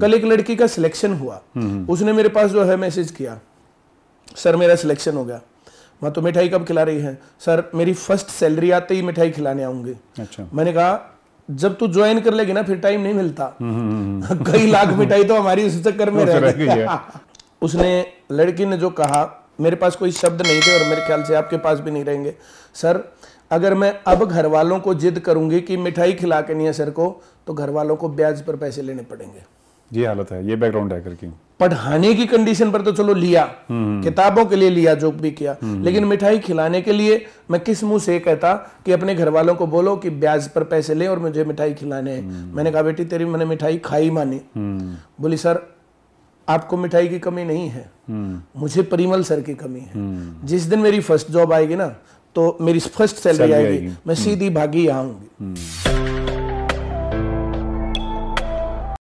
कल एक लड़की का सिलेक्शन हुआ उसने मेरे पास जो है मैसेज किया सर मेरा सिलेक्शन हो गया मैं तो मिठाई कब खिला रही है सर मेरी फर्स्ट सैलरी आते ही मिठाई खिलाने आऊंगी अच्छा मैंने कहा जब तू ज्वाइन कर लेगी ना फिर टाइम नहीं मिलता हम्म, हम्म, हम्म, कई लाख मिठाई तो हमारी उस चक्कर में तो रह गई उसने लड़की ने जो कहा मेरे पास कोई शब्द नहीं थे और मेरे ख्याल से आपके पास भी नहीं रहेंगे सर अगर मैं अब घर वालों को जिद करूंगी कि मिठाई खिला के नहीं है सर को तो घर वालों को ब्याज पर पैसे लेने पड़ेंगे ये हालत है ये बैकग्राउंड है करके पढ़ाने की कंडीशन पर तो चलो लिया हम्म, हम्म। किताबों के लिए लिया जो भी किया हम्म, लेकिन मिठाई खिलाने के लिए मैं किस मुंह से कहता कि अपने घर वालों को बोलो कि ब्याज पर पैसे ले और मुझे मिठाई खिलाने हैं मैंने कहा बेटी तेरी मैंने मिठाई खाई मानी बोली सर आपको मिठाई की कमी नहीं है मुझे परिमल सर की कमी है जिस दिन मेरी फर्स्ट जॉब आएगी ना तो मेरी फर्स्ट सैलरी आएगी मैं सीधी भागी आऊंगी